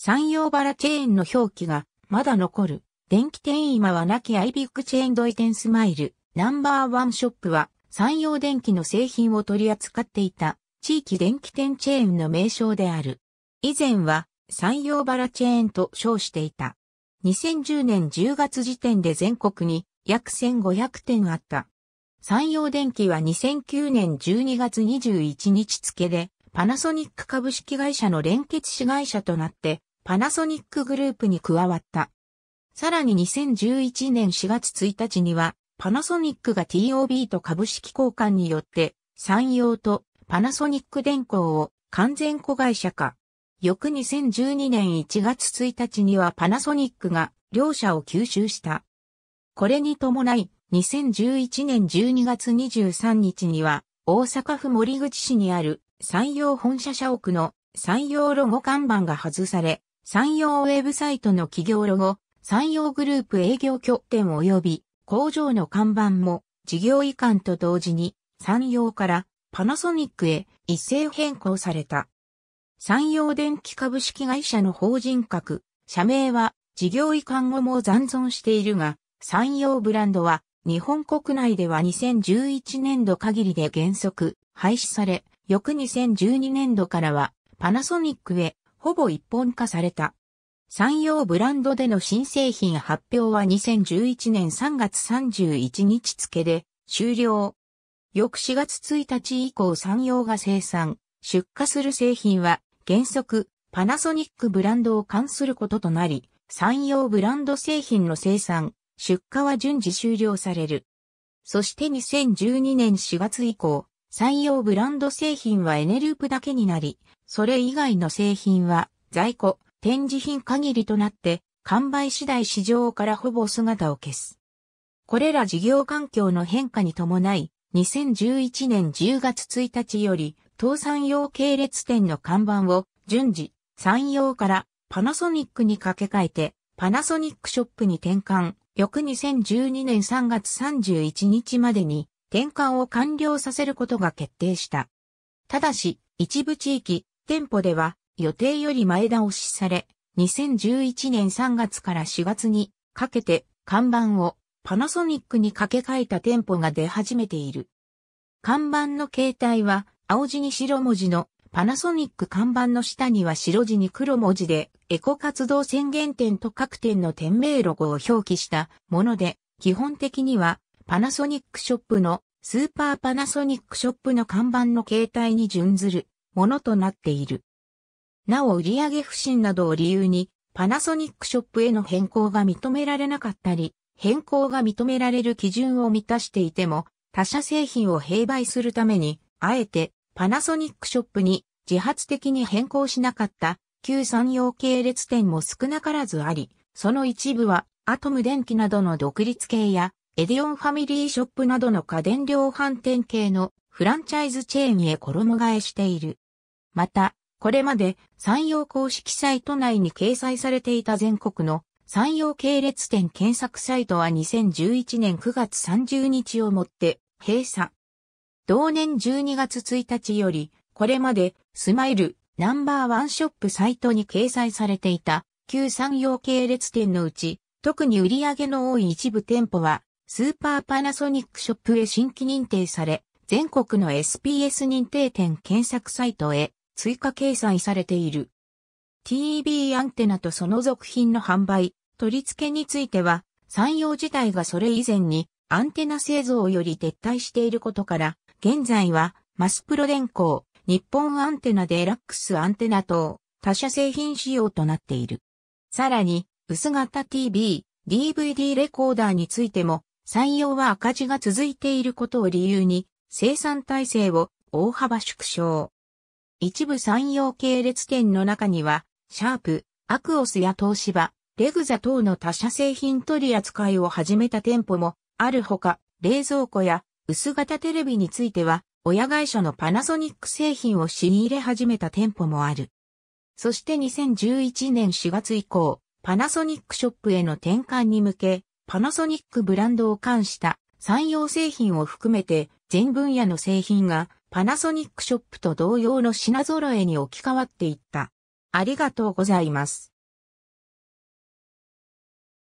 山陽バラチェーンの表記がまだ残る。電気店今はなきアイビックチェーンドイテンスマイル。ナンバーワンショップは山陽電機の製品を取り扱っていた地域電気店チェーンの名称である。以前は山陽バラチェーンと称していた。2010年10月時点で全国に約1500店あった。山陽電機は2009年12月21日付でパナソニック株式会社の連結子会社となってパナソニックグループに加わった。さらに2011年4月1日には、パナソニックが TOB と株式交換によって、山陽とパナソニック電工を完全子会社化。翌2012年1月1日にはパナソニックが両社を吸収した。これに伴い、2011年12月23日には、大阪府森口市にある山陽本社社屋の山陽ロゴ看板が外され、山陽ウェブサイトの企業ロゴ、山陽グループ営業拠点及び工場の看板も事業移管と同時に山陽からパナソニックへ一斉変更された。山陽電機株式会社の法人格、社名は事業移管後も残存しているが、山陽ブランドは日本国内では2011年度限りで原則廃止され、翌2012年度からはパナソニックへほぼ一本化された。山陽ブランドでの新製品発表は2011年3月31日付で終了。翌4月1日以降山陽が生産、出荷する製品は原則パナソニックブランドを関することとなり、山陽ブランド製品の生産、出荷は順次終了される。そして2012年4月以降、採用ブランド製品はエネループだけになり、それ以外の製品は在庫、展示品限りとなって、完売次第市場からほぼ姿を消す。これら事業環境の変化に伴い、2011年10月1日より、東産用系列店の看板を順次、山陽からパナソニックに掛け替えて、パナソニックショップに転換、翌2012年3月31日までに、転換を完了させることが決定した。ただし、一部地域、店舗では予定より前倒しされ、2011年3月から4月にかけて看板をパナソニックに掛け替えた店舗が出始めている。看板の形態は青字に白文字のパナソニック看板の下には白字に黒文字でエコ活動宣言店と各店の店名ロゴを表記したもので基本的にはパナソニックショップのスーパーパナソニックショップの看板の形態に準ずるものとなっている。なお売上不振などを理由にパナソニックショップへの変更が認められなかったり、変更が認められる基準を満たしていても、他社製品を併売するために、あえてパナソニックショップに自発的に変更しなかった旧産業系列店も少なからずあり、その一部はアトム電機などの独立系やエディオンファミリーショップなどの家電量販店系のフランチャイズチェーンへ衣替えしている。また、これまで山陽公式サイト内に掲載されていた全国の山陽系列店検索サイトは2011年9月30日をもって閉鎖。同年12月1日より、これまでスマイルナンバーワンショップサイトに掲載されていた旧山陽系列店のうち、特に売り上げの多い一部店舗はスーパーパナソニックショップへ新規認定され、全国の SPS 認定店検索サイトへ追加掲載されている。t b アンテナとその続品の販売、取り付けについては、産業自体がそれ以前にアンテナ製造より撤退していることから、現在はマスプロ電工、日本アンテナデラックスアンテナ等、他社製品仕様となっている。さらに、薄型 t b DVD レコーダーについても、採用は赤字が続いていることを理由に、生産体制を大幅縮小。一部産業系列店の中には、シャープ、アクオスや東芝、レグザ等の他社製品取り扱いを始めた店舗もあるほか、冷蔵庫や薄型テレビについては、親会社のパナソニック製品を仕入れ始めた店舗もある。そして2011年4月以降、パナソニックショップへの転換に向け、パナソニックブランドを冠した産業製品を含めて全分野の製品がパナソニックショップと同様の品揃えに置き換わっていった。ありがとうございます。